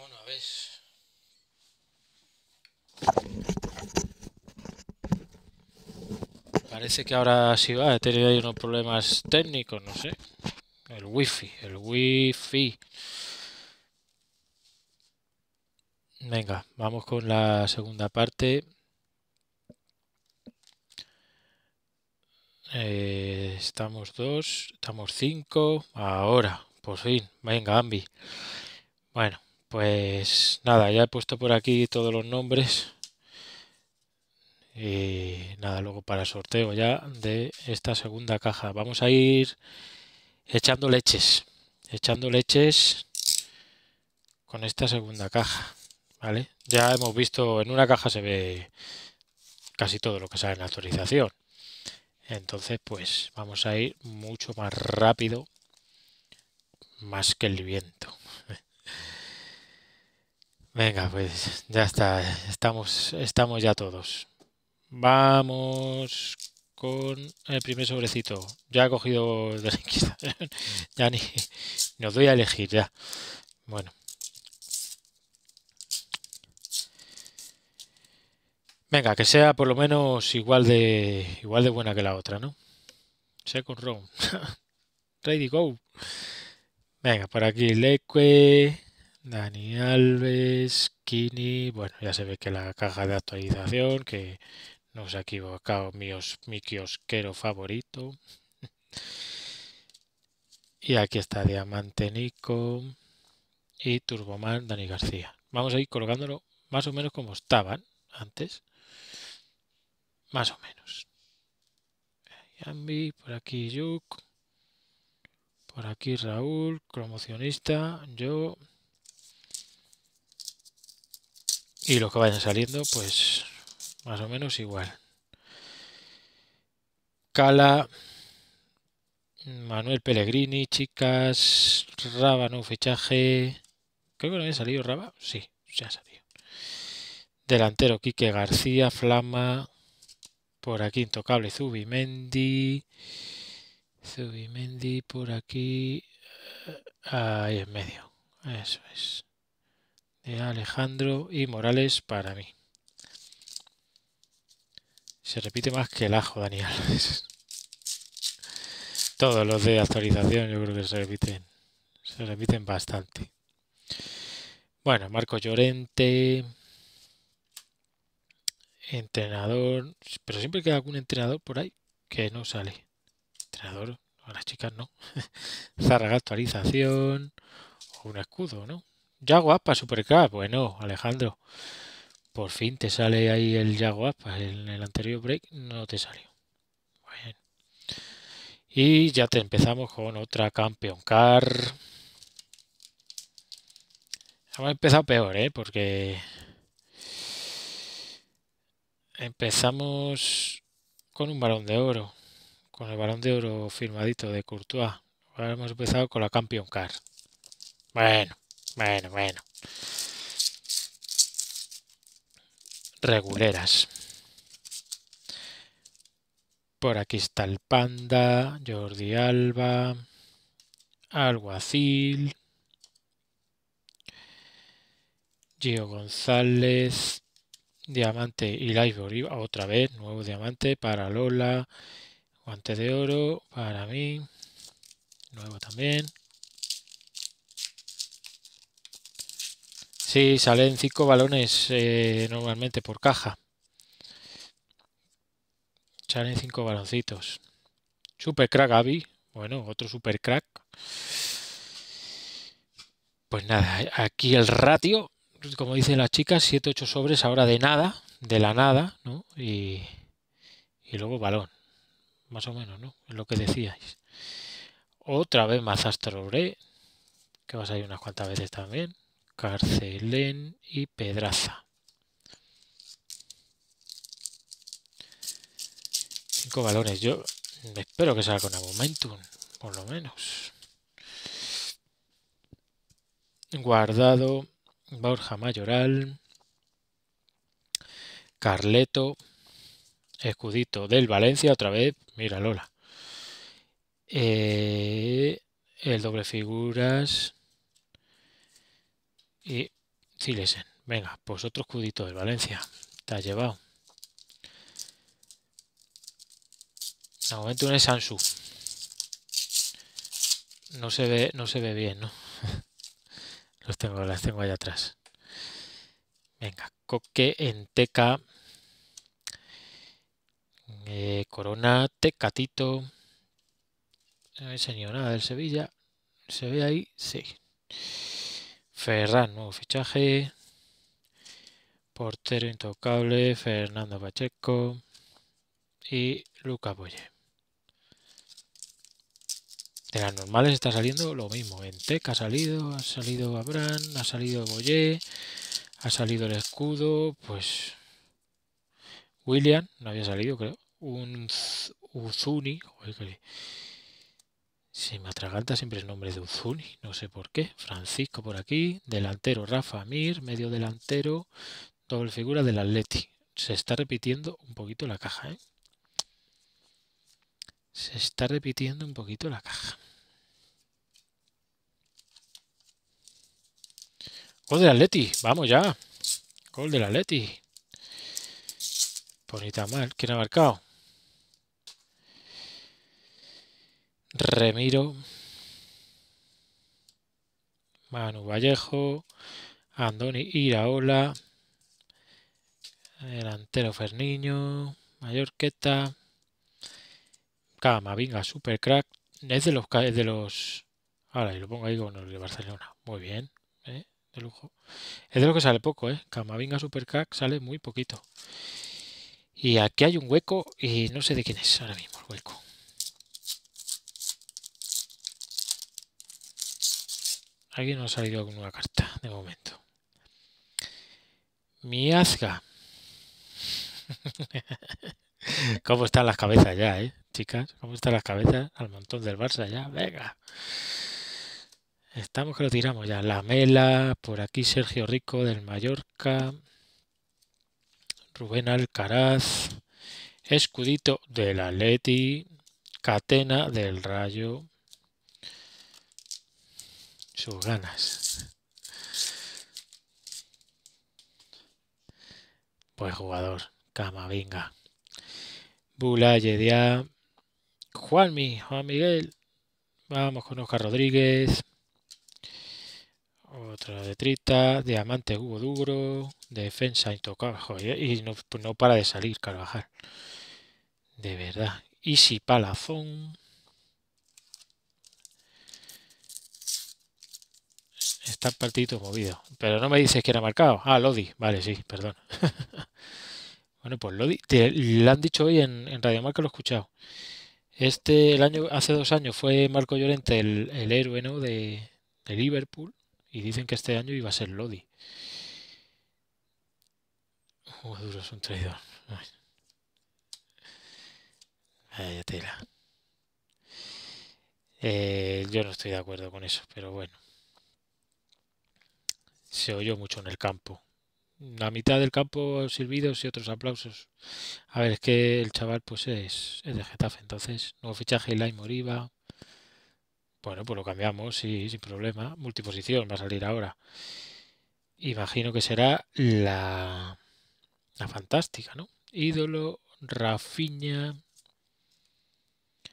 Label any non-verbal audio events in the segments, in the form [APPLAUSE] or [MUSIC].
Bueno, a ver. Parece que ahora sí va, he tenido ahí unos problemas técnicos, no sé. El wifi, el wifi. Venga, vamos con la segunda parte. Eh, estamos dos, estamos cinco. Ahora, por fin. Venga, Ambi. Bueno. Pues nada, ya he puesto por aquí todos los nombres. Y nada, luego para sorteo ya de esta segunda caja. Vamos a ir echando leches. Echando leches con esta segunda caja. ¿Vale? Ya hemos visto, en una caja se ve casi todo lo que sale en la actualización. Entonces, pues vamos a ir mucho más rápido, más que el viento. Venga, pues ya está. Estamos, estamos ya todos. Vamos con el primer sobrecito. Ya he cogido de [LAUGHS] ya ni nos doy a elegir ya. Bueno. Venga, que sea por lo menos igual de igual de buena que la otra, ¿no? Second round. [LAUGHS] Ready go. Venga, por aquí Leque. Dani Alves, Kini, bueno, ya se ve que la caja de actualización, que no os ha equivocado míos, mi kiosquero favorito. [LAUGHS] y aquí está Diamante Nico y Turbomar Dani García. Vamos a ir colocándolo más o menos como estaban antes. Más o menos. Yambi, por aquí Yuk, por aquí Raúl, promocionista, yo, y los que vayan saliendo pues más o menos igual Cala Manuel Pellegrini, chicas Raba no fichaje creo que no había salido Raba sí, ya ha salido delantero Quique García, Flama por aquí intocable Zubimendi Zubimendi por aquí eh, ahí en medio eso es eh, Alejandro y Morales para mí. Se repite más que el ajo, Daniel. [LAUGHS] Todos los de actualización yo creo que se repiten. Se repiten bastante. Bueno, Marco Llorente. Entrenador. Pero siempre queda algún entrenador por ahí que no sale. Entrenador. A las chicas no. [LAUGHS] Zarraga actualización. O un escudo, ¿no? para Supercar. Bueno, Alejandro, por fin te sale ahí el Jaguar En el anterior break no te salió. Y ya te empezamos con otra campeón Car. Hemos empezado peor, ¿eh? Porque empezamos con un varón de oro. Con el varón de oro firmadito de Courtois. Ahora hemos empezado con la campeón Car. Bueno. Bueno, bueno. Reguleras. Por aquí está el Panda, Jordi Alba, Alguacil, Gio González, Diamante y Bolívar, otra vez, nuevo diamante para Lola, guante de oro para mí, nuevo también. Sí, salen cinco balones eh, normalmente por caja. Salen cinco baloncitos. Super crack, Abby. Bueno, otro super crack. Pues nada, aquí el ratio, como dicen las chicas, 7-8 sobres ahora de nada, de la nada, ¿no? Y, luego balón, más o menos, ¿no? Es lo que decíais. Otra vez más que vas a salir unas cuantas veces también. Carcelén y Pedraza. Cinco balones. Yo espero que salga con Momentum, por lo menos. Guardado, Borja Mayoral, Carleto, Escudito del Valencia, otra vez, mira Lola. Eh, el doble figuras, y Cilesen, Venga, pues otro escudito de Valencia. Te ha llevado. De momento un Sansu. No se ve, no se ve bien, ¿no? [LAUGHS] los tengo, las tengo allá atrás. Venga, Coque en Teca. Eh, corona, Tecatito. No he enseñado nada del Sevilla. ¿Se ve ahí? Sí. Ferran, nuevo fichaje. Portero intocable, Fernando Pacheco y Luca Boye. De las normales está saliendo lo mismo. Teca ha salido, ha salido Abraham, ha salido Boye, ha salido el escudo, pues... William, no había salido creo. Un Uzuni, se me atraganta siempre el nombre de Uzuni, no sé por qué. Francisco por aquí, delantero Rafa Mir, medio delantero, doble figura del Atleti. Se está repitiendo un poquito la caja, ¿eh? Se está repitiendo un poquito la caja. Gol del Atleti, vamos ya. Gol del Atleti. Bonita mal, ¿quién ha marcado? Remiro, Manu Vallejo, Andoni Iraola, delantero Ferniño, Mallorqueta, Camavinga, Supercrack, es de los de los ahora y lo pongo ahí con el de Barcelona, muy bien, ¿eh? de lujo. Es de lo que sale poco, eh. Camavinga Supercrack sale muy poquito. Y aquí hay un hueco y no sé de quién es ahora mismo el hueco. Aquí no ha salido ninguna carta, de momento. Miazga. [LAUGHS] ¿Cómo están las cabezas ya, eh? Chicas, ¿cómo están las cabezas? Al montón del Barça ya, venga. Estamos que lo tiramos ya. La Mela, por aquí Sergio Rico del Mallorca. Rubén Alcaraz. Escudito de la Leti, Catena del Rayo sus ganas. pues jugador, Camavinga. Bula, Yedia, Juanmi, Juan Miguel. Vamos con Oscar Rodríguez. Otra de Trita, Diamante Hugo Duro, Defensa intocable. Y no, para de salir Carvajal. De verdad. si Palazón. Está partidito movido. Pero no me dices que era marcado. Ah, Lodi. Vale, sí, perdón. [LAUGHS] bueno, pues Lodi. Te, lo han dicho hoy en, en Radio Marca, lo he escuchado. Este, el año, hace dos años fue Marco Llorente el, héroe de, Liverpool. Y dicen que este año iba a ser Lodi. duro es un traidor. tela. Eh, yo no estoy de acuerdo con eso, pero bueno se oyó mucho en el campo. La mitad del campo silbidos y otros aplausos. A ver, es que el chaval pues es, es de Getafe, entonces nuevo fichaje Lai Moriba. Bueno, pues lo cambiamos, sí, sin problema. Multiposición va a salir ahora. Imagino que será la, la fantástica, ¿no? Ídolo, Rafiña.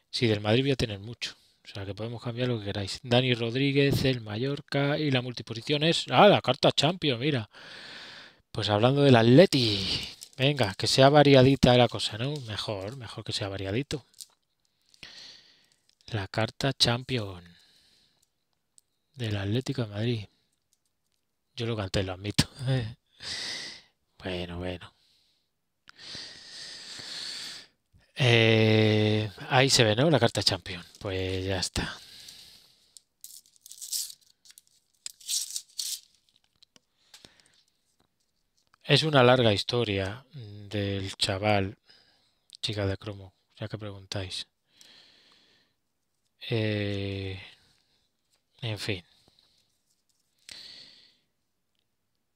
Sí, del Madrid voy a tener mucho. O sea que podemos cambiar lo que queráis. Dani Rodríguez, el Mallorca y la multiposición es... Ah, la carta Champion, mira. Pues hablando del Atleti. Venga, que sea variadita la cosa, ¿no? Mejor, mejor que sea variadito. La carta Champion del Atlético de Madrid. Yo lo canté, lo admito. [LAUGHS] bueno, bueno. Eh, ahí se ve, ¿no? La carta champion. Pues ya está. Es una larga historia del chaval, chica de cromo, ya que preguntáis. Eh, en fin.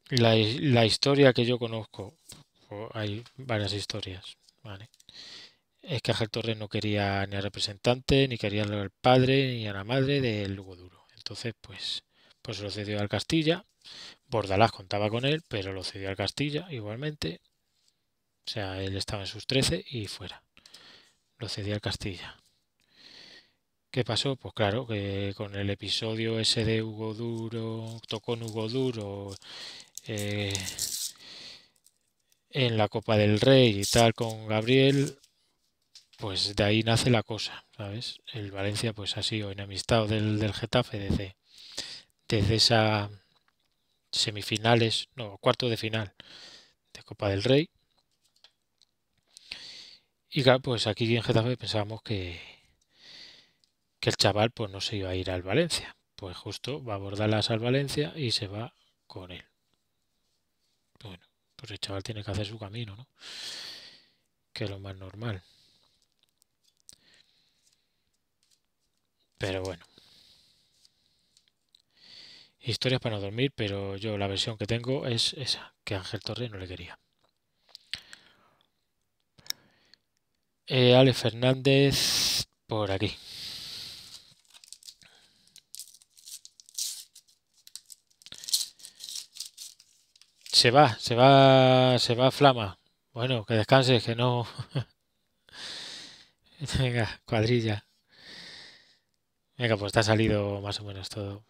La, la historia que yo conozco, pues, hay varias historias, ¿vale? es que Ángel Torres no quería ni al representante, ni quería al padre, ni a la madre del Hugo Duro. Entonces, pues, pues lo cedió al Castilla. Bordalás contaba con él, pero lo cedió al Castilla igualmente. O sea, él estaba en sus 13 y fuera. Lo cedió al Castilla. ¿Qué pasó? Pues claro, que con el episodio ese de Hugo Duro, tocó en Hugo Duro, eh, en la Copa del Rey y tal con Gabriel, pues de ahí nace la cosa, ¿sabes? El Valencia pues ha sido enemistado del, del Getafe desde, esa semifinales, no, cuarto de final de Copa del Rey. Y claro, pues aquí en Getafe pensábamos que, que el chaval pues no se iba a ir al Valencia. Pues justo va a abordarlas al Valencia y se va con él. Bueno, pues el chaval tiene que hacer su camino, ¿no? Que es lo más normal. Pero bueno. Historias para no dormir, pero yo la versión que tengo es esa, que Ángel Torre no le quería. Eh, Ale Fernández, por aquí. Se va, se va, se va Flama. Bueno, que descanse, que no. [LAUGHS] Venga, cuadrilla. Venga, pues te ha salido más o menos todo.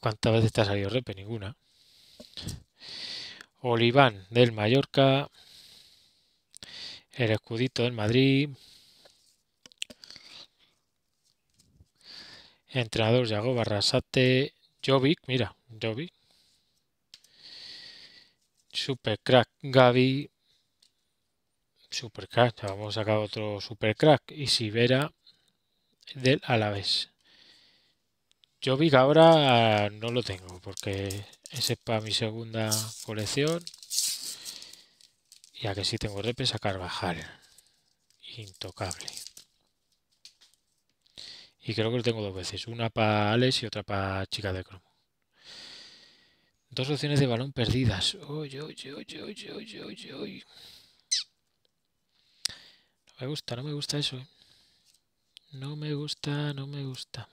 ¿Cuántas veces te ha salido repe? Ninguna. Oliván del Mallorca. El escudito del Madrid. Entrenador Yago Barrasate. Jovic, mira, Jovic. Supercrack Gaby. Supercrack, vamos a sacar otro Supercrack. Y si verá del Alavés. Yo vi que ahora no lo tengo porque ese es para mi segunda colección. Ya que si tengo repes a Carvajal. Intocable. Y creo que lo tengo dos veces. Una para Alex y otra para Chica de Cromo. Dos opciones de balón perdidas me gusta, no me gusta eso. ¿eh? No me gusta, no me gusta.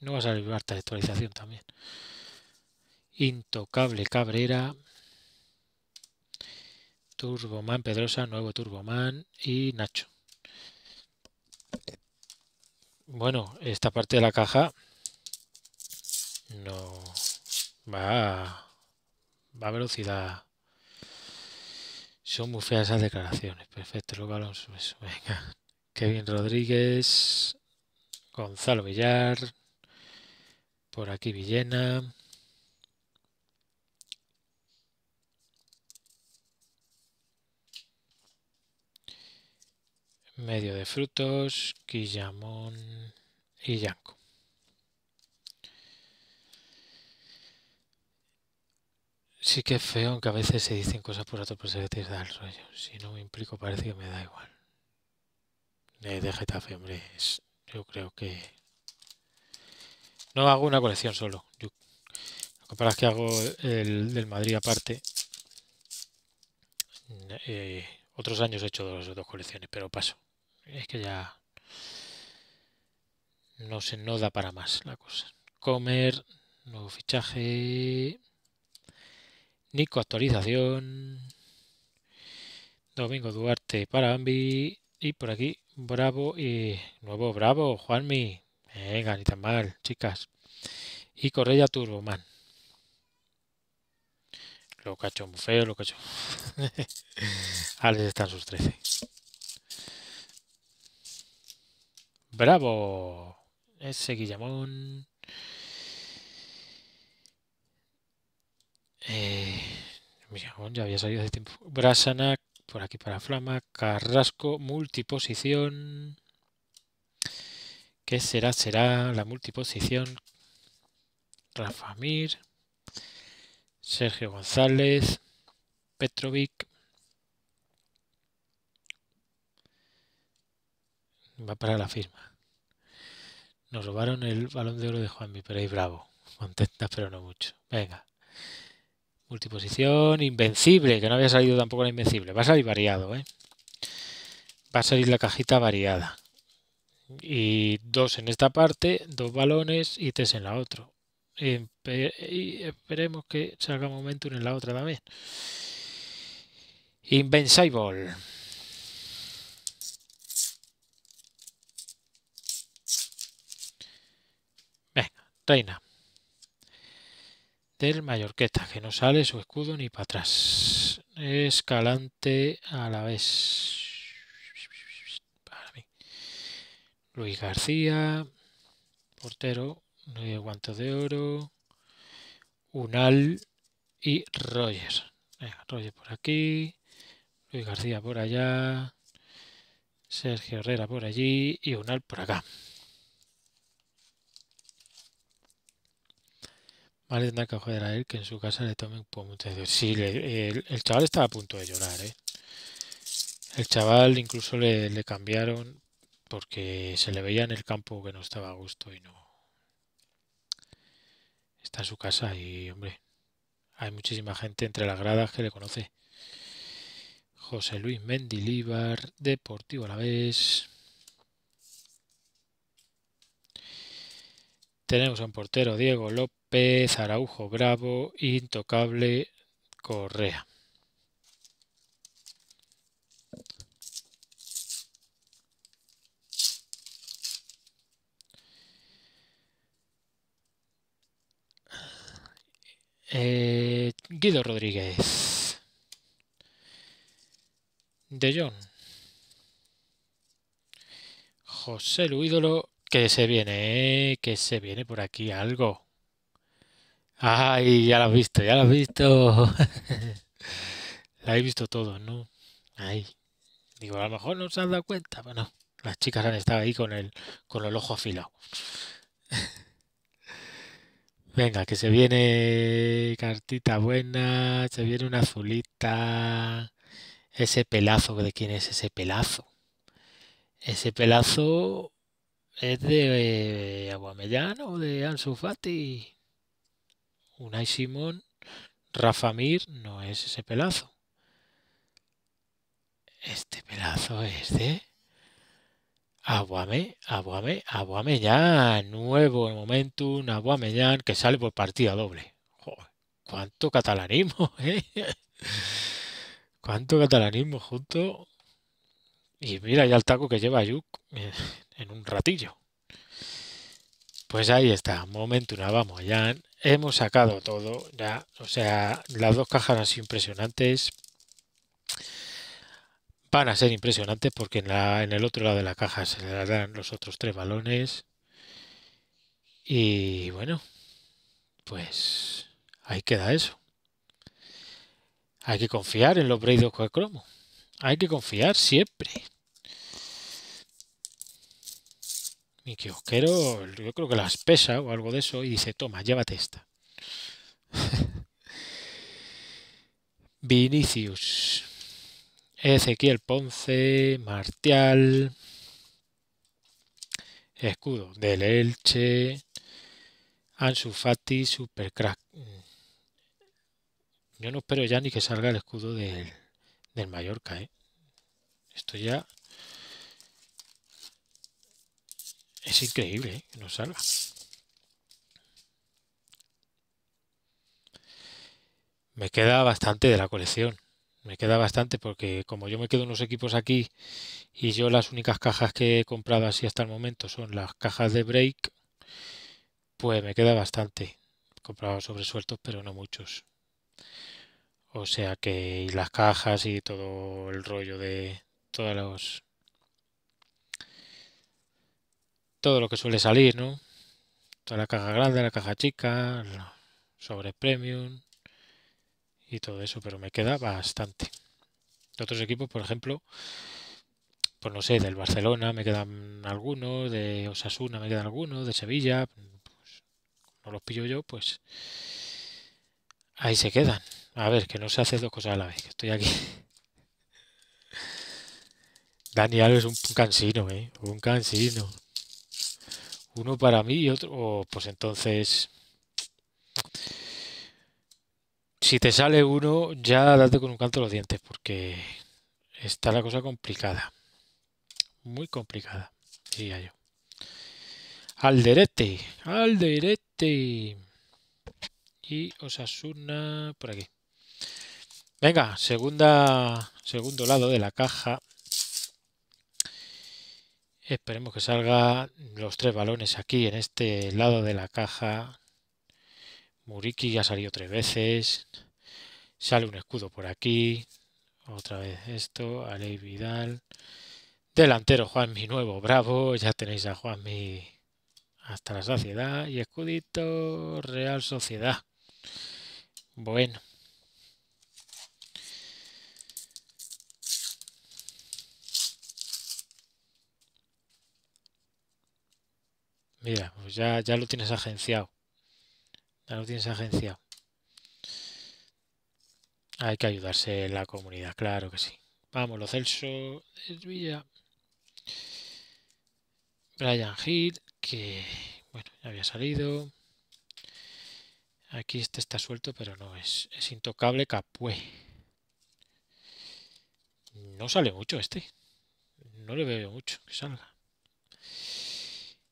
No va a salir harta de actualización también. Intocable Cabrera. Turboman Pedrosa, nuevo Turboman y Nacho. Bueno, esta parte de la caja no va va a velocidad son muy feas esas declaraciones. Perfecto, luego Alonso. Eso, venga. Kevin Rodríguez. Gonzalo Villar. Por aquí Villena. Medio de frutos. Quillamón y Yanco. Sí que feo, aunque a veces se dicen cosas por otro, pero se te da el rollo. Si no me implico, parece que me da igual. De, de Getafe, hombre, yo creo que... No hago una colección solo. Yo, que hago el del Madrid aparte. Eh, otros años he hecho dos, dos colecciones, pero paso. Es que ya... No se no da para más la cosa. Comer, nuevo fichaje... Nico actualización. Domingo Duarte para Ambi. Y por aquí, Bravo y nuevo Bravo, Juanmi. Venga, ni tan mal, chicas. Y Correa Turboman. Lo cacho muy feo, lo cacho. [LAUGHS] están sus 13. Bravo. Ese Guillamón. Eh, ya había salido de tiempo. Brasanac, por aquí para Flama. Carrasco, multiposición. ¿Qué será? Será la multiposición. Rafa Mir. Sergio González. Petrovic. Va para la firma. Nos robaron el balón de oro de Juanmi, pero ahí bravo. Contenta, pero no mucho. Venga. Multiposición, invencible, que no había salido tampoco la invencible. Va a salir variado, ¿eh? Va a salir la cajita variada. Y dos en esta parte, dos balones y tres en la otra. Y esperemos que salga momento uno en la otra también. Invencible. Venga, reina del Mallorqueta, que no sale su escudo ni para atrás. Escalante a la vez. Luis García, portero, hay guantes de oro. Unal y Roger. Roger por aquí. Luis García por allá. Sergio Herrera por allí y Unal por acá. Vale, tendrá que joder a él que en su casa le tomen por muchas veces. Sí, el, chaval estaba a punto de llorar, ¿eh? El chaval incluso le, cambiaron porque se le veía en el campo que no estaba a gusto y no. Está en su casa y, hombre, hay muchísima gente entre las gradas que le conoce. José Luis Mendilíbar, Deportivo a la vez. Tenemos a un portero Diego López, Araujo Bravo, Intocable, Correa. Eh, Guido Rodríguez. De John José Luídolo que se viene, que se viene por aquí algo. Ay, ya lo has visto, ya lo has visto. [LAUGHS] la he visto todo, ¿no? ay Digo, a lo mejor no se han dado cuenta, Bueno, Las chicas han estado ahí con el, con el ojo afilado. [LAUGHS] Venga, que se viene cartita buena, se viene una azulita. Ese pelazo, ¿de quién es ese pelazo? Ese pelazo es de eh, o de Ansu Fati, Unai Simón, Rafa Mir, no es ese pelazo. Este pelazo es de Aguame, Aguame, Aguamellán, nuevo Momentum, Aguamellán, que sale por partida doble. Joder, cuánto catalanismo, [LAUGHS] ¿eh? Cuánto catalanismo junto. Y mira ya el taco que lleva Yuk. [LAUGHS] en un ratillo. Pues ahí está, momento una, vamos, ya hemos sacado todo, ya, o sea, las dos cajas han sido impresionantes. Van a ser impresionantes porque en, la, en el otro lado de la caja se le darán los otros tres balones. Y bueno, pues ahí queda eso. Hay que confiar en los braids con cromo. Hay que confiar siempre. mi yo creo que las pesa o algo de eso, y dice, toma, llévate esta. [LAUGHS] Vinicius, Ezequiel Ponce, Martial, escudo del Elche, Ansu Fati, Supercrack. Mm. Yo no espero ya ni que salga el escudo del, del Mallorca, ¿eh? Esto ya Es increíble ¿eh? que nos salga. Me queda bastante de la colección. Me queda bastante porque como yo me quedo unos equipos aquí y yo las únicas cajas que he comprado así hasta el momento son las cajas de break, pues me queda bastante. He comprado sobresueltos, pero no muchos. O sea que las cajas y todo el rollo de todos los todo lo que suele salir, ¿no? Toda la caja grande, la caja chica, sobre premium y todo eso, pero me queda bastante. De otros equipos, por ejemplo, pues no sé, del Barcelona me quedan algunos, de Osasuna me quedan algunos, de Sevilla, pues, no los pillo yo, pues ahí se quedan. A ver, que no se hace dos cosas a la vez, que estoy aquí. [LAUGHS] Daniel es un cansino, ¿eh? Un cansino. Uno para mí y otro. Oh, pues entonces. Si te sale uno, ya date con un canto los dientes, porque está la cosa complicada. Muy complicada, diría yo. Alderete, Alderete. Y Osasuna por aquí. Venga, segunda, segundo lado de la caja. Esperemos que salga los tres balones aquí en este lado de la caja. Muriki ya salió tres veces. Sale un escudo por aquí. Otra vez esto. Alei Vidal. Delantero Juanmi nuevo. Bravo. Ya tenéis a Juanmi hasta la saciedad. Y escudito Real Sociedad. Bueno. Mira, pues ya, ya lo tienes agenciado. Ya lo tienes agenciado. Hay que ayudarse en la comunidad, claro que sí. Vamos, lo Celso es Villa. Brian Hill, que bueno, ya había salido. Aquí este está suelto, pero no, es, es intocable Capué. No sale mucho este. No le veo mucho que salga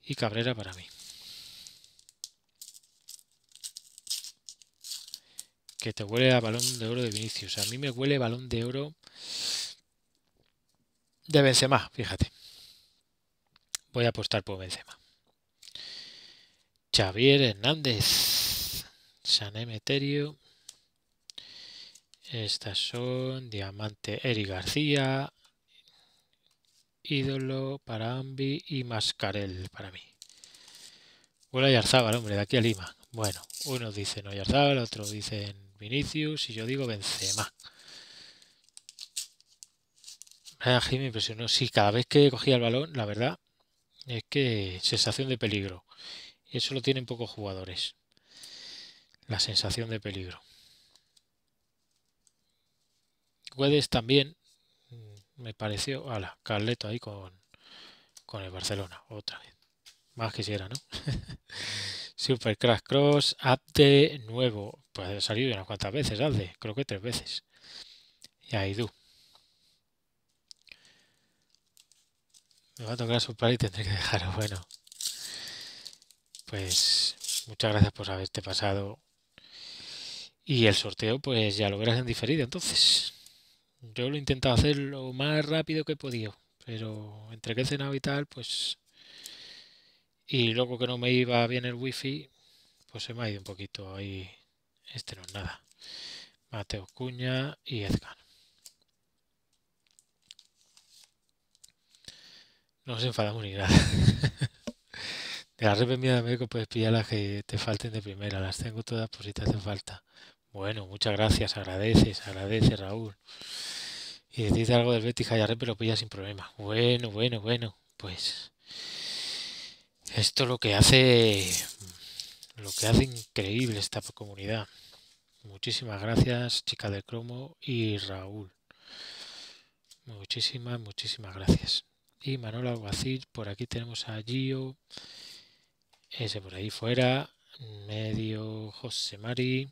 y Cabrera para mí. Que te huele a balón de oro de Vinicius. A mí me huele balón de oro de Benzema, fíjate. Voy a apostar por Benzema. Xavier Hernández. Sanemeterio. Estas son Diamante Eri García ídolo para Ambi y Mascarel para mí. Hola Yarzábal, hombre, de aquí a Lima. Bueno, unos dicen Yarzábal otro dicen Vinicius y yo digo Benzema. Aquí ah, me impresionó. Sí, cada vez que cogía el balón, la verdad, es que sensación de peligro. Eso lo tienen pocos jugadores. La sensación de peligro. Guedes también me pareció. A la Carleto ahí con, con el Barcelona, otra vez. Más quisiera, ¿no? [LAUGHS] Super Crash Cross, apte, nuevo. Pues ha salido unas cuantas veces, Abde, creo que tres veces. Y ahí tú. Me va a tocar superar y tendré que dejarlo [LAUGHS] Bueno, pues muchas gracias por haberte pasado. Y el sorteo, pues ya lo verás en diferido entonces. Yo lo he intentado hacer lo más rápido que he podido, pero entre que he cenado y tal, pues... Y luego que no me iba bien el wifi, pues se me ha ido un poquito ahí. Este no es nada. Mateo Cuña y Edgar. No se enfadamos ni nada. [LAUGHS] de la redes de médico puedes pillar las que te falten de primera. Las tengo todas por si te hacen falta. Bueno, muchas gracias, agradeces, agradece Raúl. Y decirte algo del Betty Jayarre, pero pilla sin problema. Bueno, bueno, bueno, pues esto lo que hace lo que hace increíble esta comunidad. Muchísimas gracias, chica de cromo y Raúl. Muchísimas, muchísimas gracias. Y Manuel Alguacil, por aquí tenemos a Gio, ese por ahí fuera, medio José Mari,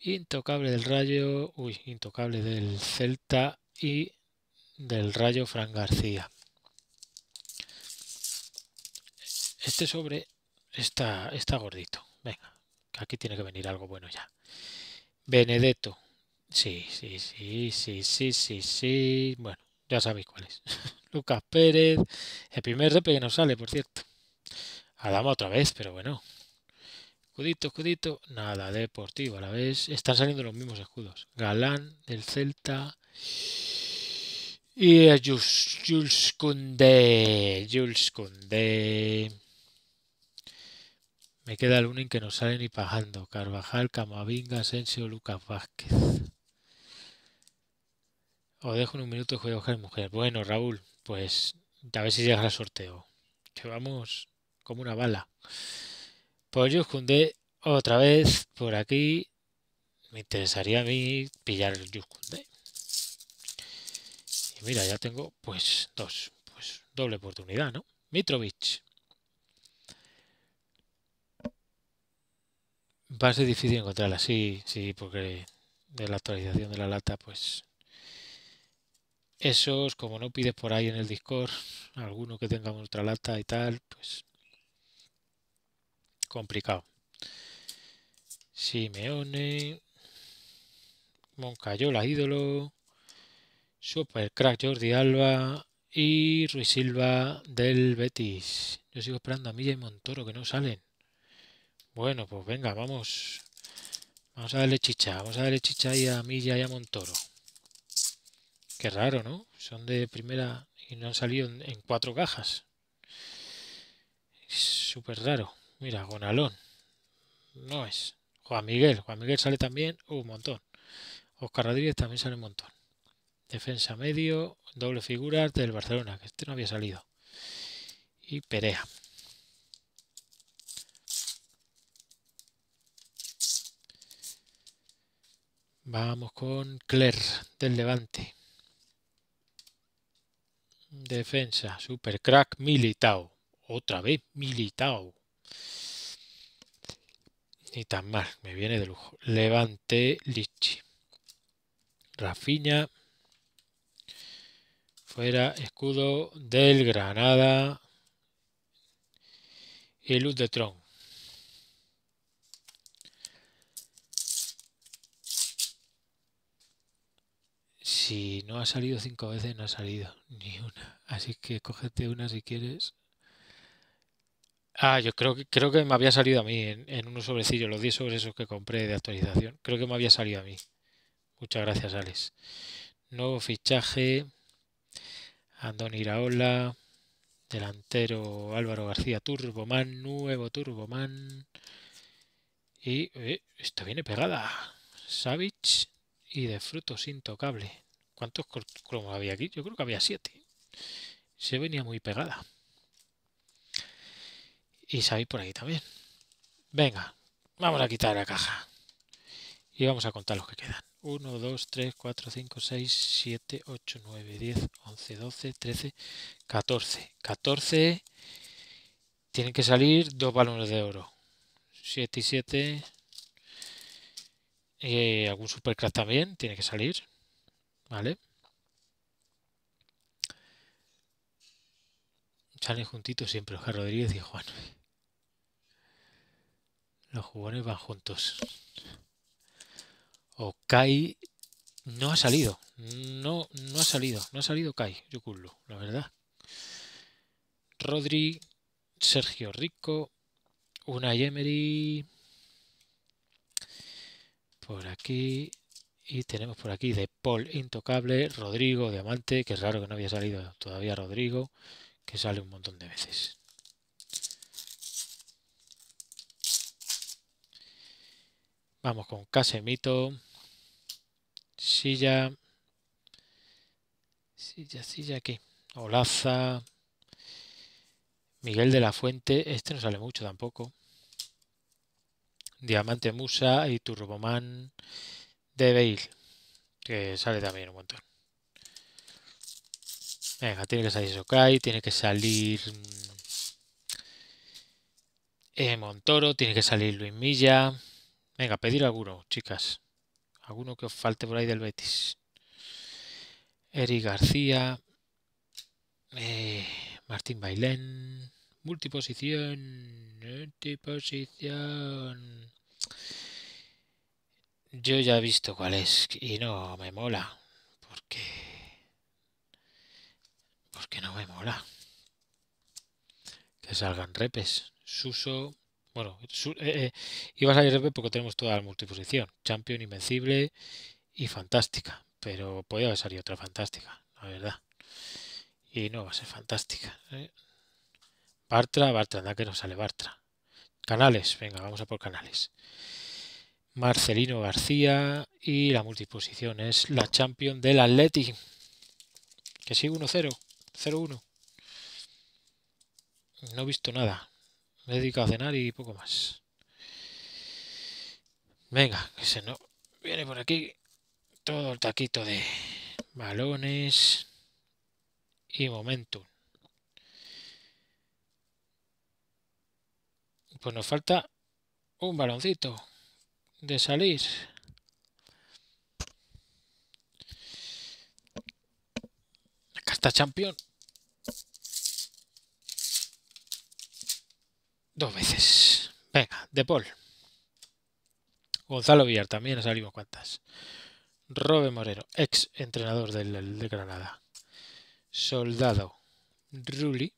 Intocable del Rayo, uy, intocable del Celta y del Rayo Fran García. Este sobre está, está gordito. Venga, aquí tiene que venir algo bueno ya. Benedetto. Sí, sí, sí, sí, sí, sí, sí. Bueno, ya sabéis cuál es. [LAUGHS] Lucas Pérez. El primer RP que nos sale, por cierto. Adama otra vez, pero bueno, Escudito, escudito. Nada, deportivo a la vez. Están saliendo los mismos escudos. Galán, del Celta. Y Jules, Jules Jules Me queda el Lunin que no sale ni pagando. Carvajal, Camavinga, Asensio, Lucas Vázquez. Os dejo en un minuto juego de mujer. Bueno, Raúl, pues a ver si llega al sorteo. Que vamos como una bala yo Yuskundé, otra vez, por aquí. Me interesaría a mí pillar el Yuskunde. Y mira, ya tengo, pues, dos. Pues, doble oportunidad, ¿no? Mitrovic. Va a ser difícil encontrarla, sí, sí, porque de la actualización de la lata, pues esos, como no pides por ahí en el Discord, alguno que tenga otra lata y tal, pues complicado. Simeone, Moncayola, ídolo, Supercrack Jordi Alba y Ruiz Silva del Betis. Yo sigo esperando a Milla y Montoro que no salen. Bueno, pues venga, vamos. Vamos a darle chicha, vamos a darle chicha ahí a Milla y a Montoro. Qué raro, ¿no? Son de primera y no han salido en, cuatro cajas. Es súper raro. Mira, Gonalón. No es. Juan Miguel. Juan Miguel sale también uh, un montón. Oscar Rodríguez también sale un montón. Defensa medio, doble figura del Barcelona, que este no había salido. Y Perea. Vamos con Claire del Levante. Defensa, super crack Militao. Otra vez Militao. Ni tan mal, me viene de lujo. Levante, Lichi. Rafiña. Fuera, escudo del Granada. Y luz de Tron. Si no ha salido cinco veces, no ha salido ni una. Así que cógete una si quieres. Ah, yo creo que creo que me había salido a mí en, unos sobrecillos, los 10 sobres esos que compré de actualización. Creo que me había salido a mí. Muchas gracias, Alex. Nuevo fichaje. Andoni Iraola. Delantero Álvaro García Turboman. Nuevo Turboman. Y esto eh, esta viene pegada. Savage y de frutos intocable. ¿Cuántos cromos había aquí? Yo creo que había siete. Se venía muy pegada y Xavi por ahí también. Venga, vamos a quitar la caja. Y vamos a contar los que quedan. 1, 2, 3, 4, 5, 6, 7, 8, 9, 10, 11, 12, 13, 14. 14 tienen que salir dos balones de oro. 7 y 7. Eh, algún supercraft también tiene que salir. ¿Vale? Salen juntitos siempre Oscar Rodríguez y Juan. Los jugones van juntos. O no ha salido. No, no ha salido. No ha salido Kai, culpo, la verdad. Rodri, Sergio Rico, una Emery. Por aquí. Y tenemos por aquí de Paul Intocable, Rodrigo Diamante, que es raro que no había salido todavía Rodrigo, que sale un montón de veces. Vamos con Casemito. Silla. Silla, silla aquí. Olaza. Miguel de la Fuente. Este no sale mucho tampoco. Diamante Musa y Turboman de ir, Que sale también un montón. Venga, tiene que salir Sokai, tiene que salir mm, eh, Montoro, tiene que salir Luis Milla. Venga, pedir alguno, chicas. Alguno que os falte por ahí del Betis. Eric García. Eh, Martín Bailén. Multiposición. Multiposición. Yo ya he visto cuál es y no me mola. Porque. Porque no me mola. Que salgan repes. Suso. Bueno, eh, eh, iba ibas a ir porque tenemos toda la multiposición. Champion, Invencible y Fantástica. Pero podía haber salido otra Fantástica, la verdad. Y no va a ser Fantástica. ¿eh? Bartra, Bartra, anda que no sale Bartra. Canales, venga, vamos a por Canales. Marcelino García y la multiposición es la Champion del Atleti. Que sigue 1-0, 0-1. No he visto nada. Me dedico a cenar y poco más. Venga, que se no. Viene por aquí todo el taquito de balones y momentum. Pues nos falta un baloncito de salir. Acá está Champion. Dos veces. Venga, De Paul. Gonzalo Villar también, salimos cuantas. Robe Morero. ex entrenador del, de Granada. Soldado Rulli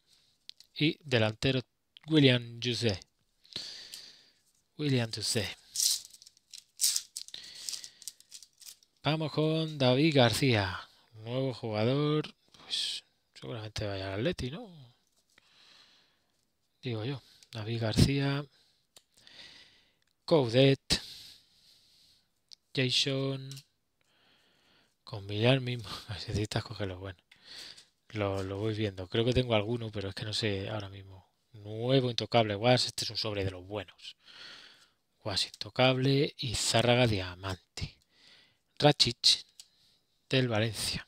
y delantero William José. William José. Vamos con David García, nuevo jugador. Pues seguramente vaya al Atleti, ¿no? Digo yo. David García, Coudet, Jason, con Villar mismo, [LAUGHS] necesitas cogerlo, bueno, lo, lo, voy viendo, creo que tengo alguno, pero es que no sé ahora mismo, nuevo intocable, guas, este es un sobre de los buenos, guas intocable y zárraga diamante, Rachich del Valencia.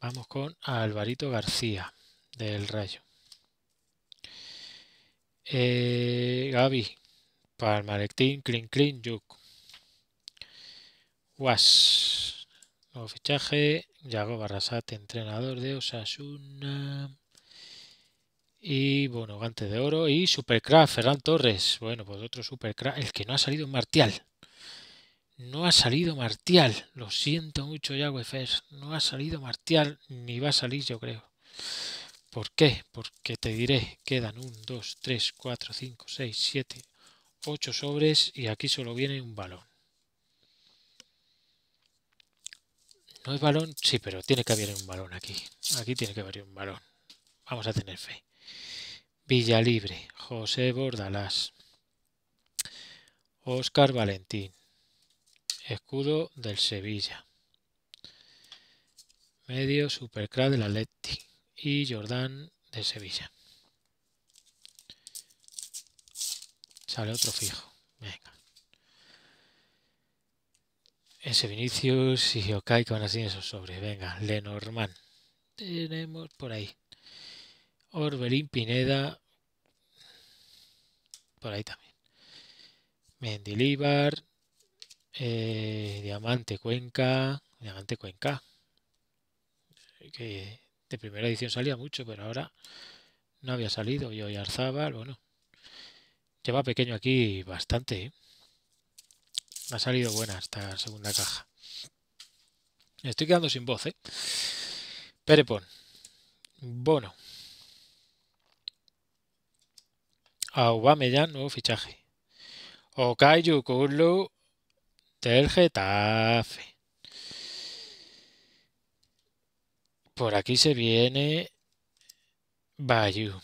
Vamos con Alvarito García del Rayo. Eh, Gaby, Palmarectín Clean Clean, Yuk. Was. Nuevo fichaje. Yago Barrasat entrenador de Osasuna. Y bueno, Gante de oro. Y Supercraft, Ferran Torres. Bueno, pues otro Supercraft. El que no ha salido Martial. No ha salido Martial. Lo siento mucho, Yagüefer. No ha salido Martial. Ni va a salir, yo creo. ¿Por qué? Porque te diré, quedan 1, 2, 3, 4, 5, 6, 7, 8 sobres y aquí solo viene un balón. ¿No es balón? Sí, pero tiene que haber un balón aquí. Aquí tiene que haber un balón. Vamos a tener fe. Villa Libre. José Bordalás, Oscar Valentín, escudo del Sevilla, medio supercrack la Atleti y Jordán de Sevilla. Sale otro fijo. Venga. Ese Vinicius y Okai que van así en esos sobres. Venga, Lenormand. Tenemos por ahí. Orbelín Pineda. Por ahí también. Mendilíbar. Eh, Diamante Cuenca. Diamante Cuenca de primera edición salía mucho, pero ahora no había salido. Yo y Arzabal, bueno, lleva pequeño aquí bastante. ¿eh? ha salido buena esta segunda caja. estoy quedando sin voz, ¿eh? Perepon. Bono. Aubameyan, nuevo fichaje. Okayu Kurlu del Getafe. Por aquí se viene Bayou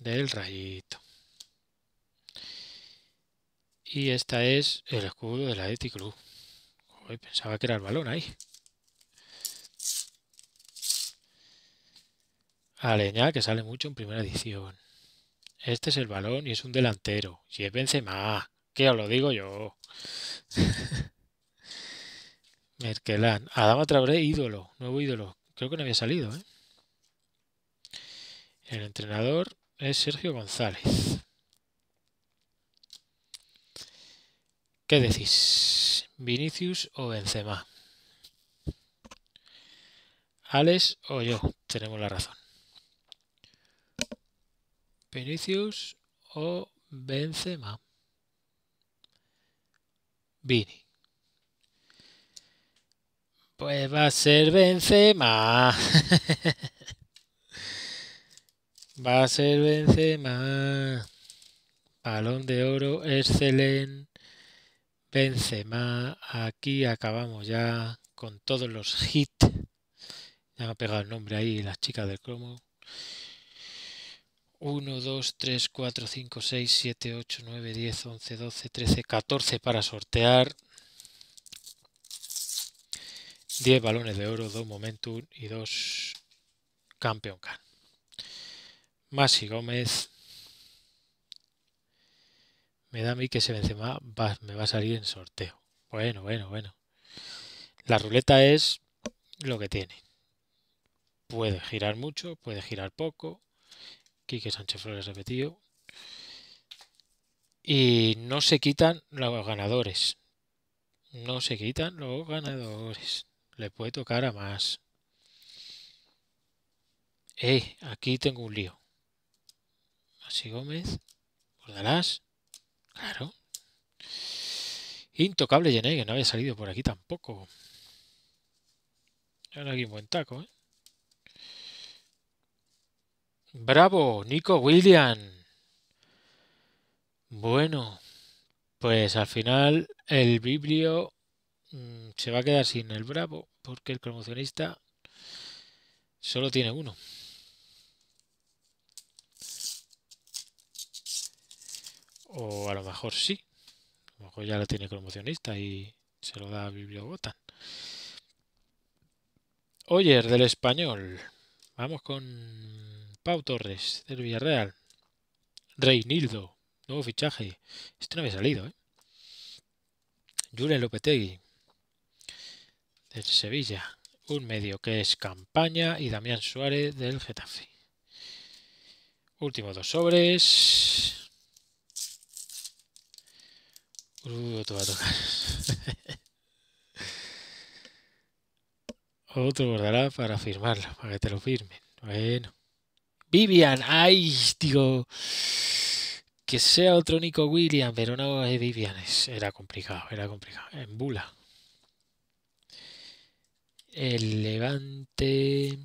del rayito. Y esta es el escudo de la Eti Club. pensaba que era el balón ahí. Aleña que sale mucho en primera edición. Este es el balón y es un delantero. Y es Benzema. Que os lo digo yo. [LAUGHS] Merkelán. Adama Traoré, ídolo. Nuevo ídolo. Creo que no había salido, ¿eh? El entrenador es Sergio González. ¿Qué decís? ¿Vinicius o Benzema? Alex o yo tenemos la razón. Vinicius o Benzema. Vini. Pues va a ser Benzema. [LAUGHS] va a ser Benzema. Balón de oro, excelente. Benzema, aquí acabamos ya con todos los hits. Ya me ha pegado el nombre ahí, las chicas del cromo. 1, 2, 3, 4, 5, 6, 7, 8, 9, 10, 11, 12, 13, 14 para sortear. 10 balones de oro, 2 Momentum y 2 Campeón Can. Masi Gómez. Me da a mí que se vence más. me va a salir en sorteo. Bueno, bueno, bueno. La ruleta es lo que tiene. Puede girar mucho, puede girar poco. Quique Sánchez Flores repetido. Y no se quitan los ganadores. No se quitan los ganadores. Le puede tocar a más. Eh, aquí tengo un lío. Así Gómez. Bordalás. Claro. Intocable Yené, que no había salido por aquí tampoco. Ahora aquí buen taco, ¿eh? Bravo, Nico William. Bueno, pues al final el biblio Mm, se va a quedar sin el Bravo porque el promocionista solo tiene uno. O a lo mejor sí. A lo mejor ya lo tiene el promocionista y se lo da a Bibliogotan. Oyer del español. Vamos con Pau Torres del Villarreal. Reinildo, nuevo fichaje. Este no había salido, ¿eh? Julen Lopetegui, del Sevilla, un medio que es Campaña y Damián Suárez del Getafe. Último dos sobres. Uh, otro va a tocar. [LAUGHS] otro guardará para firmarlo, para que te lo firmen. Bueno. Vivian, ay, digo. Que sea otro Nico William, pero no es Vivian. era complicado, era complicado. En Bula. El Levante.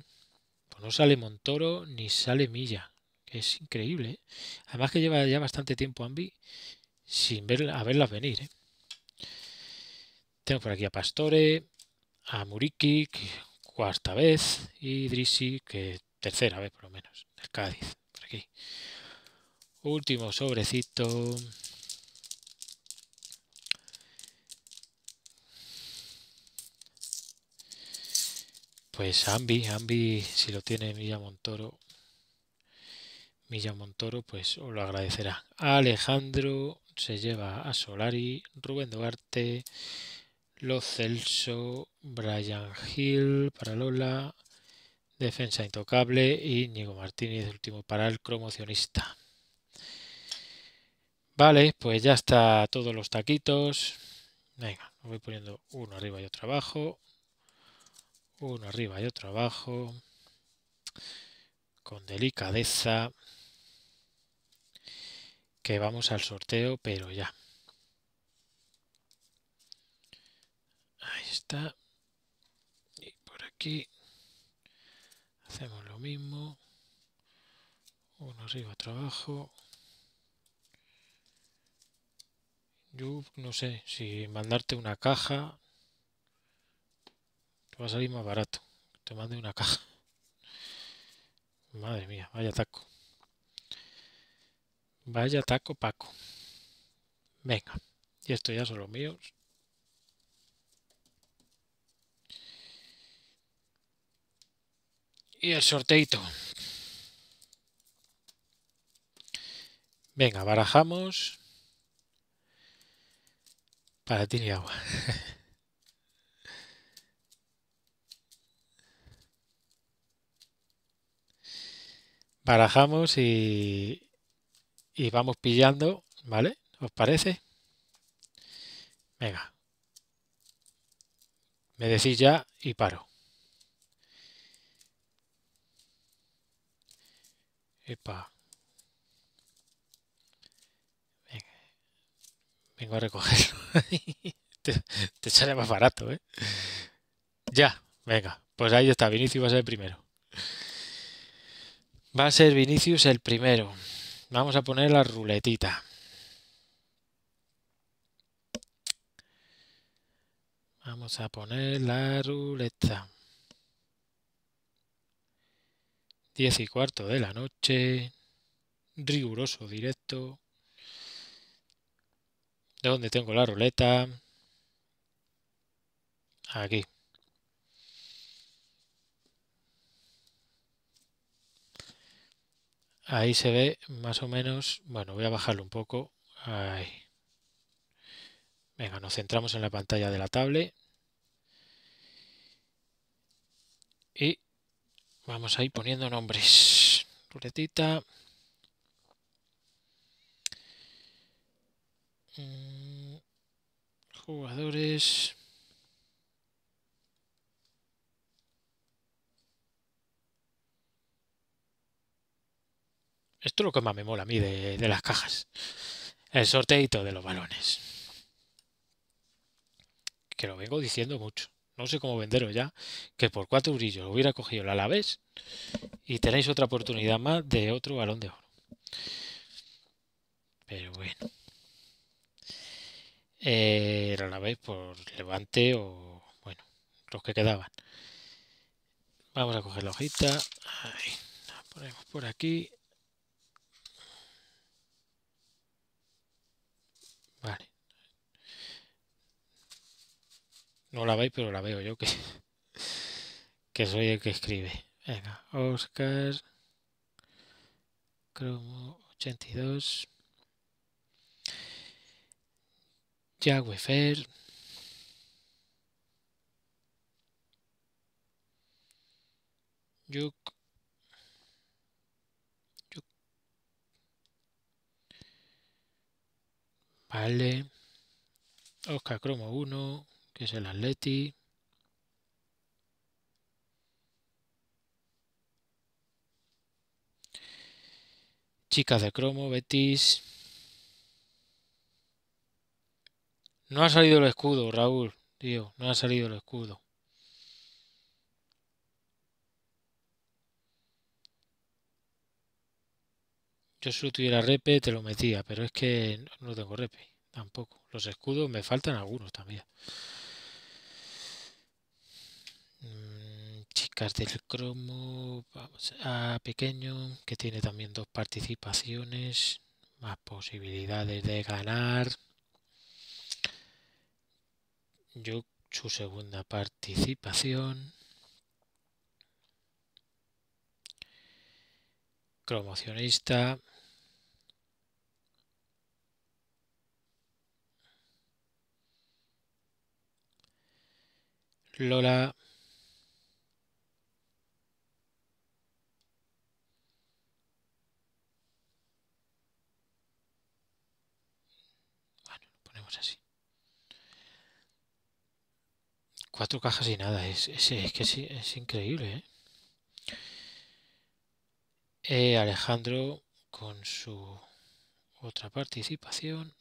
Pues no sale Montoro ni sale Milla. Que es increíble. ¿eh? Además que lleva ya bastante tiempo Ambi sin ver, a verlas venir. ¿eh? Tengo por aquí a Pastore, a Muriki, cuarta vez, y Drissi, que tercera vez por lo menos, el Cádiz, por aquí. Último sobrecito. Pues Ambi, Ambi, si lo tiene Milla Montoro, Milla Montoro, pues os lo agradecerá. Alejandro se lleva a Solari, Rubén Duarte, Lo Celso, Brian Hill para Lola, defensa intocable y Diego Martínez, último para el promocionista. Vale, pues ya está todos los taquitos. Venga, voy poniendo uno arriba y otro abajo uno arriba y otro abajo, con delicadeza, que vamos al sorteo, pero ya. Ahí está. Y por aquí hacemos lo mismo. Uno arriba, otro abajo. Yo no sé si mandarte una caja va a salir más barato. Te mande una caja. Madre mía, vaya taco. Vaya taco, Paco. Venga. Y esto ya son los míos. Y el sorteito. Venga, barajamos. Para ti ni agua. [LAUGHS] Parajamos y, vamos pillando, ¿vale? ¿Os parece? Venga. Me decís ya y paro. Epa. Venga. Vengo a recogerlo. [LAUGHS] te, te, sale más barato, ¿eh? Ya, venga. Pues ahí está. Vinicius va a ser el primero. Va a ser Vinicius el primero. Vamos a poner la ruletita. Vamos a poner la ruleta. Diez y cuarto de la noche. Riguroso directo. ¿De dónde tengo la ruleta? Aquí. Ahí se ve más o menos, bueno, voy a bajarlo un poco. Venga, nos centramos en la pantalla de la tablet. Y vamos a ir poniendo nombres. Ruletita. Mm, jugadores. Esto es lo que más me mola a mí de, las cajas. El sorteito de los balones. Que lo vengo diciendo mucho. No sé cómo venderos ya. Que por cuatro brillos hubiera cogido la Alavés. Y tenéis otra oportunidad más de otro balón de oro. Pero bueno. la eh, el Alavés por Levante o... Bueno, los que quedaban. Vamos a coger la hojita. la ponemos por aquí. Vale. No la veis, pero la veo yo que, [LAUGHS] que soy el que escribe. Venga, Oscar. Cromo 82. Jaguefer. Juk Vale. Oscar Cromo 1, que es el Atleti. Chicas de cromo, Betis. No ha salido el escudo, Raúl, tío. No ha salido el escudo. Yo solo tuviera repe, te lo metía, pero es que no tengo repe, tampoco. Los escudos me faltan algunos también. Mm, chicas del cromo, a pequeño, que tiene también dos participaciones, más posibilidades de ganar. Yo su segunda participación. promocionista Lola bueno, lo ponemos así cuatro cajas y nada es, es, que sí es increíble ¿eh? Eh, Alejandro con su otra participación.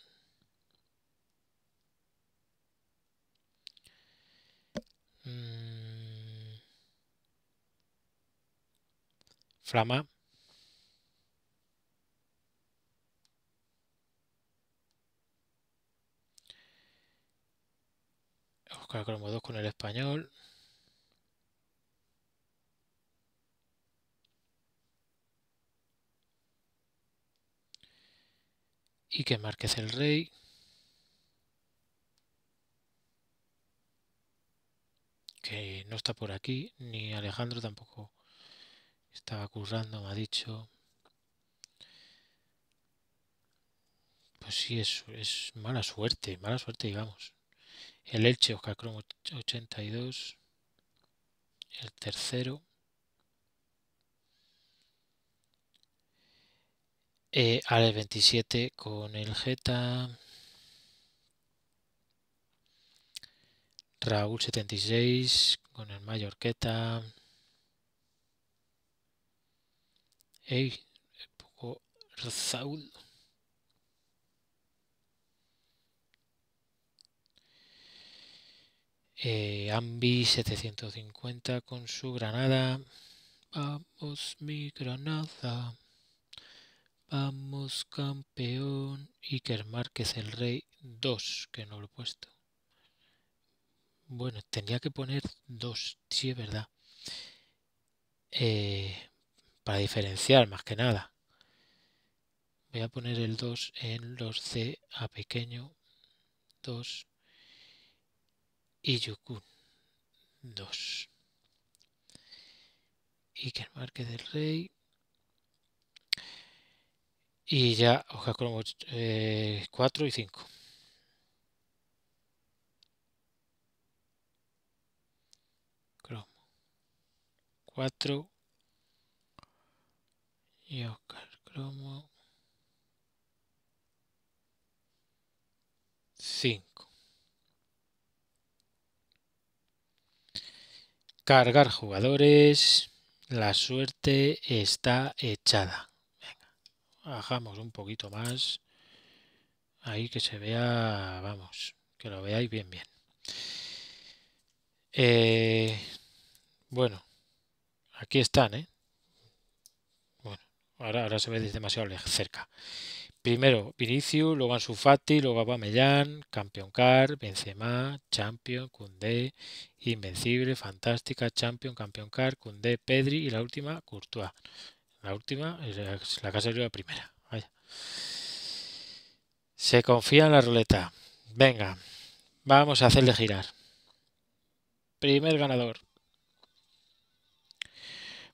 Mm. Flama. Oscar Cromo con el español. y que Márquez el rey. Que no está por aquí, ni Alejandro tampoco estaba currando, me ha dicho. Pues sí, es, es mala suerte, mala suerte, digamos. El Elche, Oscar Cromo 82. El tercero. Eh, al 27 con el Geta. Raúl 76 con el Mallorqueta. Ey, poco Saúl. Eh, Ambi 750 con su Granada. Vamos, mi Granada. Vamos campeón. Iker Márquez el rey 2, que no lo he puesto. Bueno, tendría que poner 2, sí es verdad. Eh, para diferenciar más que nada. Voy a poner el 2 en los C, a pequeño 2 y Yukun 2. Iker Márquez el Rey y ya hoja eh, cromo eh, 4 y 5. Cromo 4 y Oscar cromo 5. Cargar jugadores. La suerte está echada bajamos un poquito más. Ahí que se vea, vamos, que lo veáis bien, bien. Eh, bueno, aquí están, ¿eh? Bueno, ahora, ahora se ve demasiado cerca. Primero Vinicius, luego Ansu Fati, luego pamellán Campeón Car, Benzema, Champion, Cundé, Invencible, Fantástica, Champion, Campeón Car, Cundé, Pedri y la última Courtois. La última es la que ha la primera. Se confía en la ruleta. Venga, vamos a hacerle girar. Primer ganador.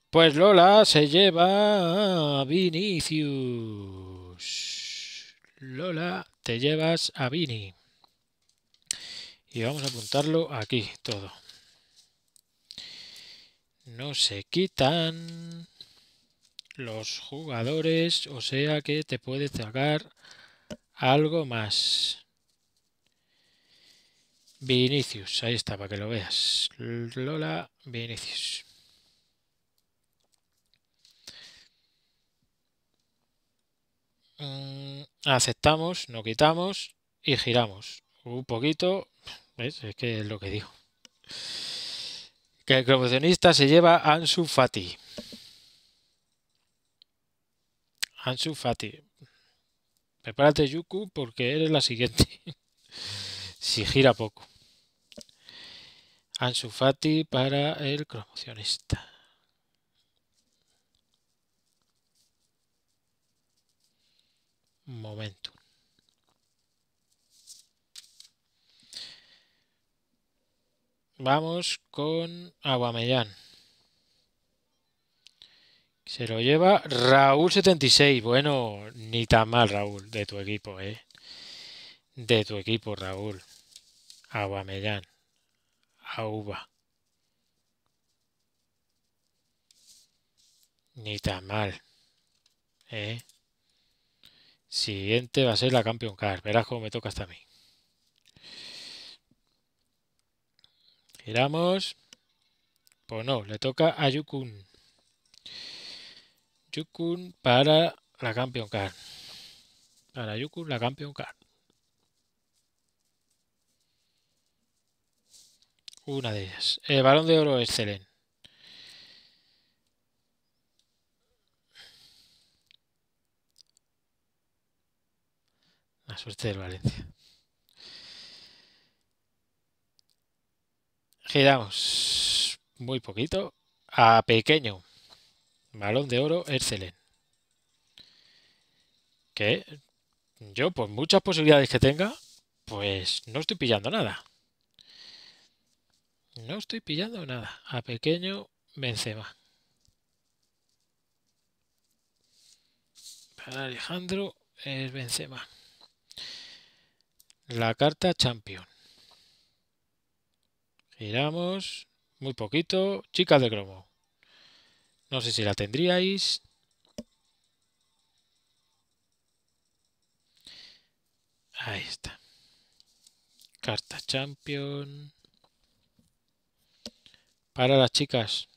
Pues Lola se lleva a Vinicius. Lola, te llevas a Vini. Y vamos a apuntarlo aquí todo. No se quitan los jugadores, o sea que te puede sacar algo más. Vinicius, ahí está, para que lo veas. Lola Vinicius. Mm, aceptamos, no quitamos y giramos. Un poquito, ¿ves? es que es lo que digo. Que el promocionista se lleva Ansu Fati. Ansu Fati. Prepárate, Yuku, porque eres la siguiente. [LAUGHS] si gira poco. Ansu Fati para el promocionista. Momentum. Vamos con Aguamellán. Se lo lleva Raúl76. Bueno, ni tan mal, Raúl, de tu equipo, ¿eh? De tu equipo, Raúl. Aguamellán. Auba. Ni tan mal. ¿Eh? Siguiente va a ser la campeón Car. Verás cómo me toca hasta a mí. Giramos. Pues no, le toca a Yukun. Yukun para la Campion Car. Para Yukun la Campion Card. Una de ellas. El balón de oro es La suerte del Valencia. Giramos muy poquito a pequeño. Balón de oro, Ercelen. Que yo, por muchas posibilidades que tenga, pues no estoy pillando nada. No estoy pillando nada. A pequeño Benzema. Para Alejandro es Benzema. La carta Champion. Giramos. Muy poquito. Chicas de cromo. No sé si la tendríais. Ahí está. Carta champion. Para las chicas.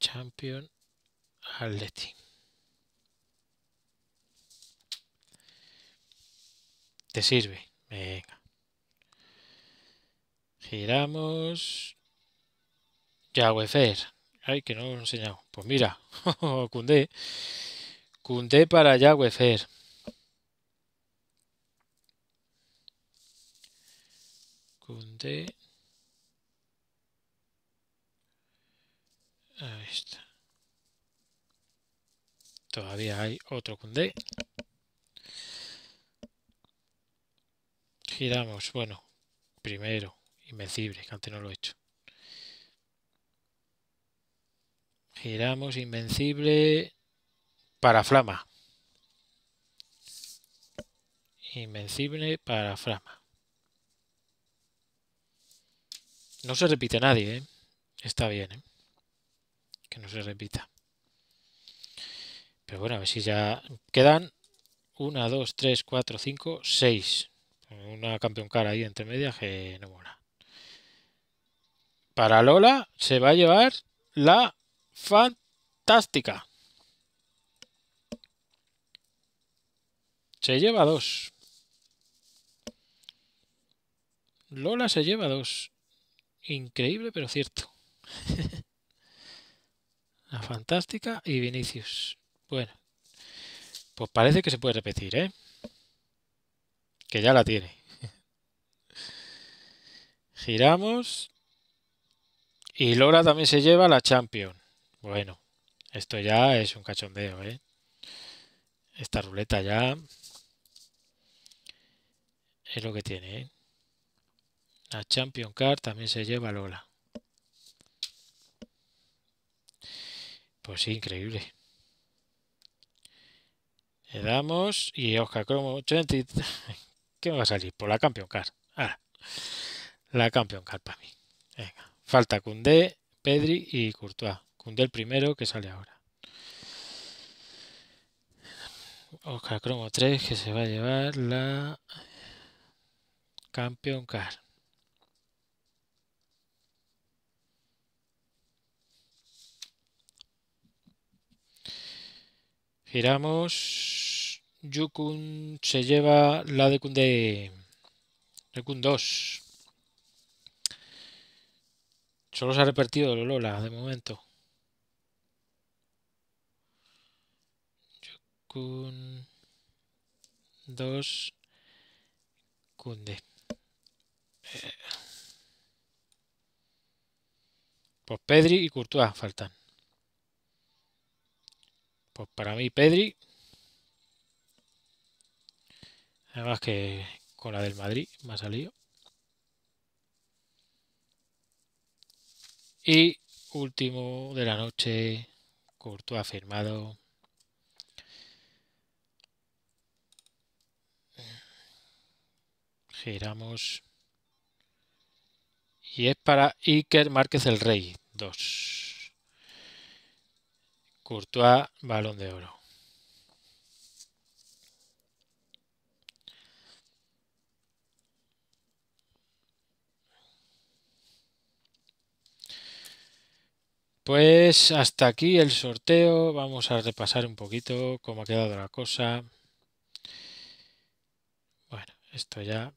Champion Atleti. Te sirve. Venga. Giramos. ya Ay, que no lo he enseñado. Pues mira, Cundé. [LAUGHS] Cundé para ya Cundé. Ahí está. Todavía hay otro Cundé. Giramos, bueno, primero invencible, que antes no lo he hecho. Giramos, invencible, para flama. Invencible para flama. No se repite nadie, ¿eh? Está bien, ¿eh? Que no se repita. Pero bueno, a ver si ya quedan una, dos, tres, cuatro, cinco, seis. Una campeón cara ahí entre media que no para Lola se va a llevar la fantástica. Se lleva dos. Lola se lleva dos. Increíble, pero cierto. [LAUGHS] la fantástica y Vinicius. Bueno. Pues parece que se puede repetir, ¿eh? Que ya la tiene. [LAUGHS] Giramos. Y Lola también se lleva la Champion. Bueno, esto ya es un cachondeo, ¿eh? Esta ruleta ya es lo que tiene, ¿eh? La Champion Car también se lleva Lola. Pues sí, increíble. Le damos y Oscar Cromo 80. [LAUGHS] ¿Qué me va a salir? Por la Champion Car. Ah, la Champion Car para mí. Venga. Falta Cundé, Pedri y Courtois. Cundé el primero que sale ahora. Oscar Cromo 3 que se va a llevar la campeón Car. Giramos. Yukun se lleva la de Kunde. Yukun 2. Solo se ha repartido Lola de momento. Yokun. Dos. Kunde. Pues Pedri y Courtois faltan. Pues para mí Pedri. Además que con la del Madrid me ha salido. Y último de la noche, Courtois firmado. Giramos. Y es para Iker Márquez el Rey, 2. Courtois, balón de oro. Pues hasta aquí el sorteo. Vamos a repasar un poquito cómo ha quedado la cosa. Bueno, esto ya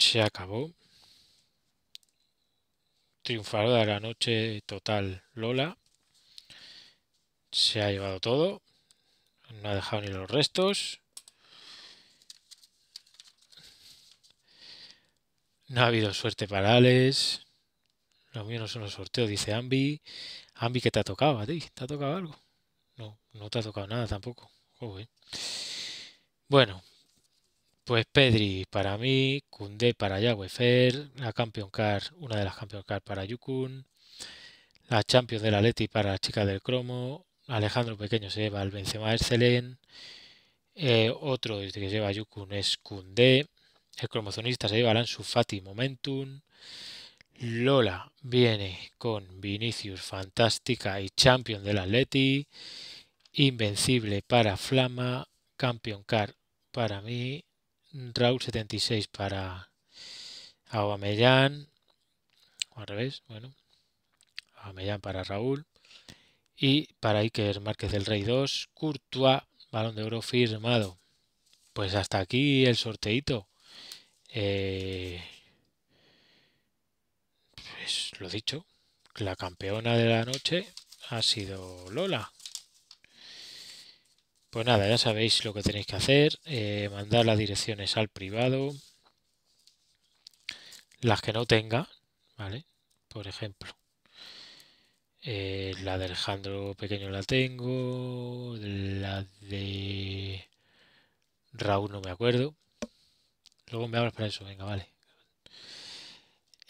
se acabó. triunfador de la noche total Lola. Se ha llevado todo. No ha dejado ni los restos. No ha habido suerte para Alex. Los míos no son los sorteos. Dice Ambi. Ambi, que te ha tocado a ti? ¿Te ha tocado algo? No, no te ha tocado nada tampoco. Bueno, pues Pedri para mí, Kunde para Wefer la Champion Car, una de las Champion Car para Yukun, la Champions del Atleti para la chica del cromo, Alejandro Pequeño se lleva al Benzema Ercelen. eh, otro que lleva Yukun es Kunde, el cromozonista se lleva al Ansu Fati Momentum, Lola viene con Vinicius, fantástica y champion del Atleti. Invencible para Flama, Campeón Car para mí, Raúl 76 para Aguamellán, o al revés, bueno, Aguamellán para Raúl, y para Iker Márquez del Rey 2, Courtois, balón de oro firmado. Pues hasta aquí el sorteito. Eh, pues, lo dicho, la campeona de la noche ha sido Lola. Pues nada, ya sabéis lo que tenéis que hacer, eh, mandar las direcciones al privado, las que no tenga, ¿vale? Por ejemplo, eh, la de Alejandro Pequeño la tengo, la de Raúl no me acuerdo. Luego me hablas para eso, venga, vale.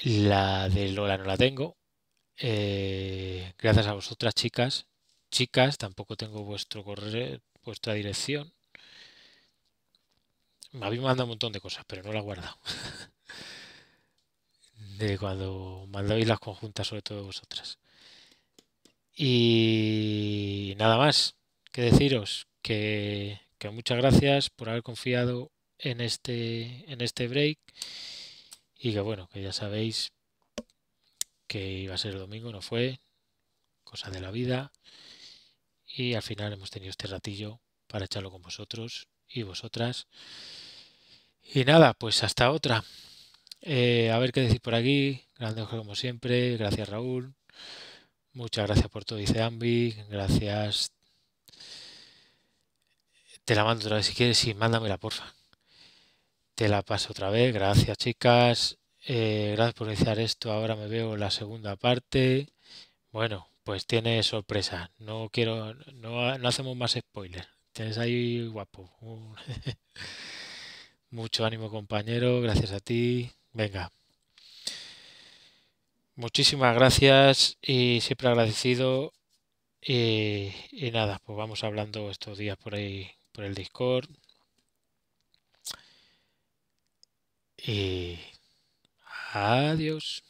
La de Lola no la tengo. Eh, gracias a vosotras, chicas. Chicas, tampoco tengo vuestro correo, vuestra dirección. me habéis mandado un montón de cosas, pero no la he guardado. [LAUGHS] de cuando mandáis las conjuntas, sobre todo vosotras. Y nada más que deciros que, que muchas gracias por haber confiado en este, en este break y que bueno, que ya sabéis que iba a ser el domingo, no fue, cosa de la vida. Y al final hemos tenido este ratillo para echarlo con vosotros y vosotras. Y nada, pues hasta otra. Eh, a ver qué decir por aquí. Grande como siempre. Gracias Raúl. Muchas gracias por todo, dice Ambi. Gracias. Te la mando otra vez si quieres. mándame mándamela, porfa. Te la paso otra vez. Gracias, chicas. Eh, gracias por iniciar esto. Ahora me veo la segunda parte. Bueno, pues tiene sorpresa. No quiero, no, hacemos más spoilers. Tienes ahí guapo. [LAUGHS] Mucho ánimo, compañero. Gracias a ti. Venga. Muchísimas gracias y siempre agradecido. Y, y nada, pues vamos hablando estos días por ahí, por el Discord. Y eh, adiós.